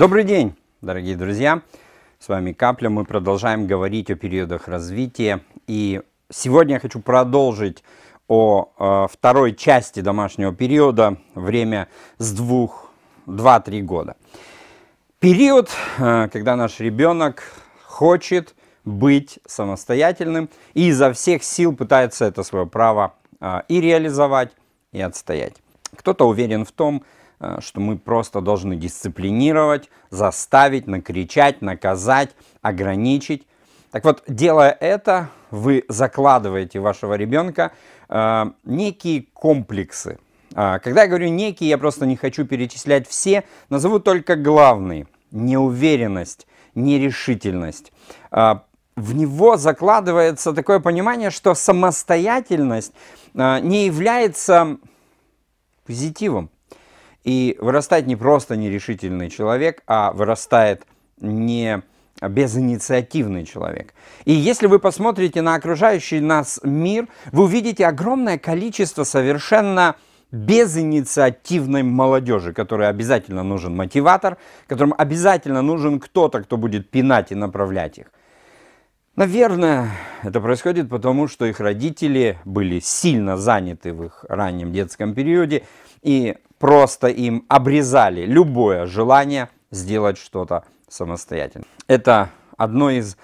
Добрый день, дорогие друзья! С вами Капля. Мы продолжаем говорить о периодах развития. И сегодня я хочу продолжить о э, второй части домашнего периода, время с двух, два-три года. Период, э, когда наш ребенок хочет быть самостоятельным и изо всех сил пытается это свое право э, и реализовать, и отстоять. Кто-то уверен в том, что Э, что мы просто должны дисциплинировать, заставить, накричать, наказать, ограничить. Так вот, делая это, вы закладываете вашего ребенка э, некие комплексы. Э, когда я говорю некие, я просто не хочу перечислять все, назову только главные. Неуверенность, нерешительность. Э, в него закладывается такое понимание, что самостоятельность э, не является позитивом. И вырастает не просто нерешительный человек, а вырастает не безинициативный человек. И если вы посмотрите на окружающий нас мир, вы увидите огромное количество совершенно безинициативной молодежи, которой обязательно нужен мотиватор, которым обязательно нужен кто-то, кто будет пинать и направлять их. Наверное, это происходит потому, что их родители были сильно заняты в их раннем детском периоде, и просто им обрезали любое желание сделать что-то самостоятельно. Это одно из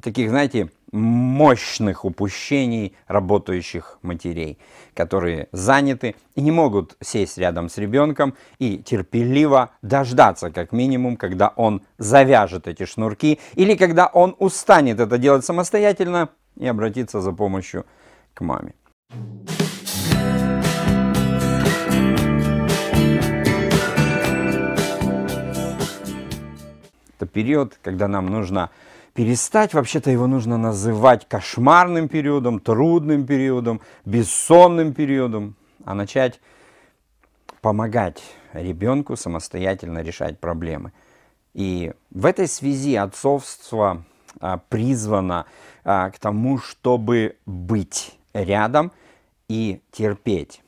таких, знаете, мощных упущений работающих матерей, которые заняты и не могут сесть рядом с ребенком и терпеливо дождаться, как минимум, когда он завяжет эти шнурки или когда он устанет это делать самостоятельно и обратиться за помощью к маме. Thank you. период, когда нам нужно перестать, вообще-то его нужно называть кошмарным периодом, трудным периодом, бессонным периодом, а начать помогать ребенку самостоятельно решать проблемы. И в этой связи отцовство а, призвано а, к тому, чтобы быть рядом и терпеть.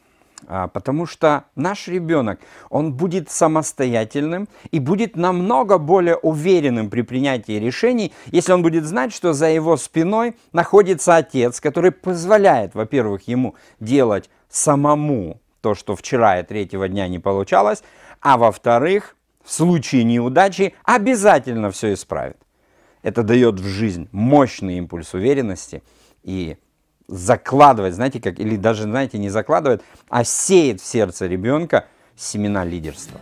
А, потому что наш ребенок, он будет самостоятельным и будет намного более уверенным при принятии решений, если он будет знать, что за его спиной находится отец, который позволяет, во-первых, ему делать самому то, что вчера и третьего дня не получалось, а во-вторых, в случае неудачи обязательно все исправит. Это дает в жизнь мощный импульс уверенности и закладывать, знаете, как, или даже, знаете, не закладывает, а сеет в сердце ребенка семена лидерства.